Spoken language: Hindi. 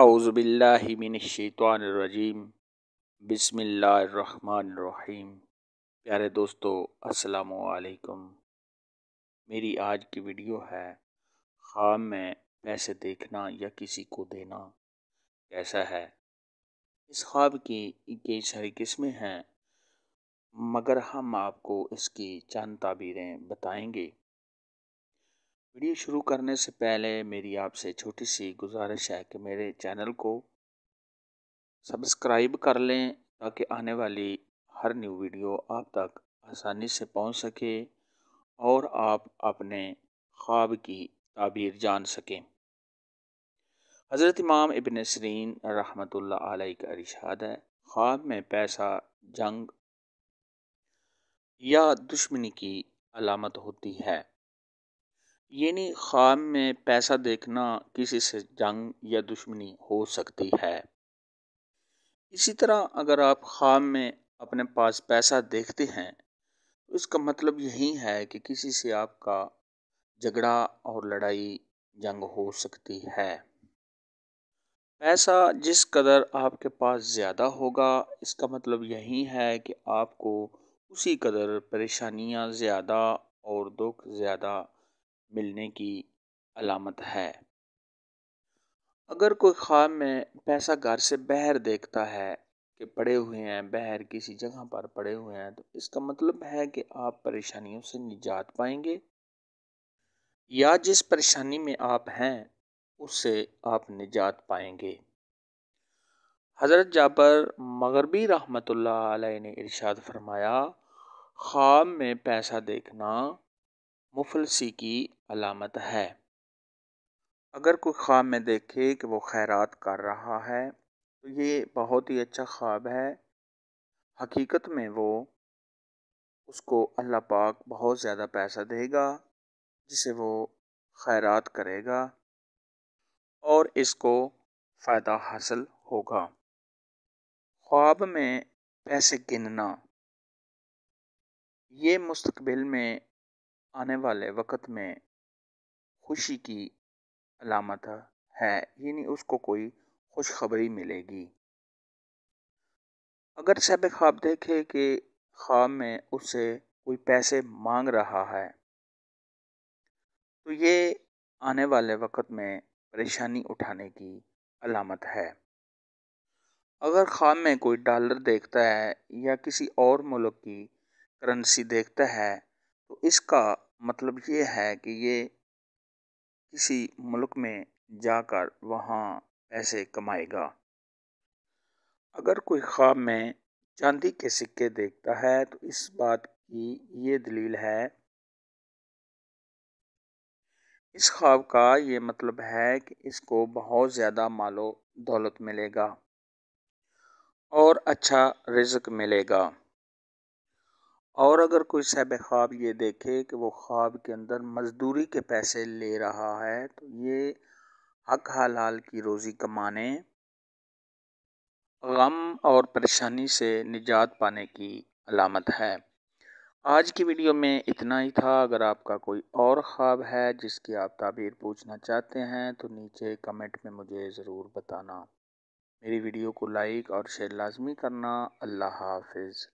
आउज़बिल्लिमिनशैतरजीम बिसमीम प्यारे दोस्तों अस्सलाम वालेकुम मेरी आज की वीडियो है ख़्वाब में पैसे देखना या किसी को देना कैसा है इस ख्वाब की कई सारी किस्में हैं मगर हम आपको इसकी चंद ताबीरें बताएंगे वीडियो शुरू करने से पहले मेरी आपसे छोटी सी गुजारिश है कि मेरे चैनल को सब्सक्राइब कर लें ताकि आने वाली हर न्यू वीडियो आप तक आसानी से पहुंच सके और आप अपने ख्वाब की ताबीर जान सकें हज़रत इमाम इबन सरीन रहमत अलैह का इरशाद है ख्वाब में पैसा जंग या दुश्मनी की अलामत होती है नहीं ख्वाब में पैसा देखना किसी से जंग या दुश्मनी हो सकती है इसी तरह अगर आप ख्वाब में अपने पास पैसा देखते हैं तो इसका मतलब यही है कि किसी से आपका झगड़ा और लड़ाई जंग हो सकती है पैसा जिस कदर आपके पास ज़्यादा होगा इसका मतलब यही है कि आपको उसी कदर परेशानियां ज़्यादा और दुख ज़्यादा मिलने की अलामत है अगर कोई ख्वाब में पैसा घर से बहर देखता है कि पड़े हुए हैं बहर किसी जगह पर पड़े हुए हैं तो इसका मतलब है कि आप परेशानियों से निजात पाएंगे या जिस परेशानी में आप हैं उससे आप निजात पाएंगे हज़रत जाबर मगरबी रहमत ने इरशाद फरमाया ख्वाब में पैसा देखना मुफलसी की अलामत है अगर कोई ख्वाब में देखे कि वो खैरात कर रहा है तो ये बहुत ही अच्छा ख्वाब है हकीकत में वो उसको अल्लाह पाक बहुत ज़्यादा पैसा देगा जिसे वो खैरात करेगा और इसको फ़ायदा हासिल होगा ख्वाब में पैसे गिनना ये मुस्तबिल में आने वाले वक़्त में खुशी की अलामत है यानी उसको कोई खुशखबरी मिलेगी अगर शब ख्वाब देखे कि ख्वाब में उसे कोई पैसे मांग रहा है तो ये आने वाले वक़्त में परेशानी उठाने की अलामत है अगर ख्वाब में कोई डॉलर देखता है या किसी और मुल्क की करेंसी देखता है तो इसका मतलब ये है कि ये किसी मुल्क में जाकर वहाँ पैसे कमाएगा अगर कोई ख्वाब में चांदी के सिक्के देखता है तो इस बात की ये दलील है इस ख्वाब का ये मतलब है कि इसको बहुत ज़्यादा मालो दौलत मिलेगा और अच्छा रिजक मिलेगा और अगर कोई साहब ख्वाब ये देखे कि वो ख्वाब के अंदर मज़दूरी के पैसे ले रहा है तो ये हक हलाल की रोज़ी कमाने गम और परेशानी से निजात पाने की अलामत है आज की वीडियो में इतना ही था अगर आपका कोई और ख्वाब है जिसकी आप ताबीर पूछना चाहते हैं तो नीचे कमेंट में मुझे ज़रूर बताना मेरी वीडियो को लाइक और शेयर लाजमी करना अल्लाह हाफिज़